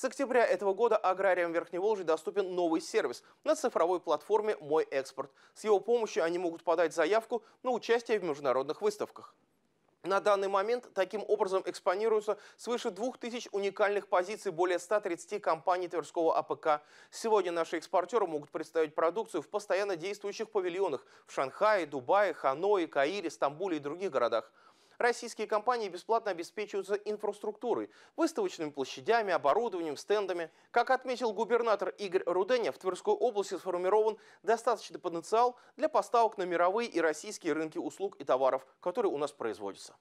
С октября этого года аграриям Верхней Волжи доступен новый сервис на цифровой платформе «Мой экспорт». С его помощью они могут подать заявку на участие в международных выставках. На данный момент таким образом экспонируются свыше 2000 уникальных позиций более 130 компаний Тверского АПК. Сегодня наши экспортеры могут представить продукцию в постоянно действующих павильонах в Шанхае, Дубае, Ханое, Каире, Стамбуле и других городах. Российские компании бесплатно обеспечиваются инфраструктурой, выставочными площадями, оборудованием, стендами. Как отметил губернатор Игорь Руденя, в Тверской области сформирован достаточный потенциал для поставок на мировые и российские рынки услуг и товаров, которые у нас производятся.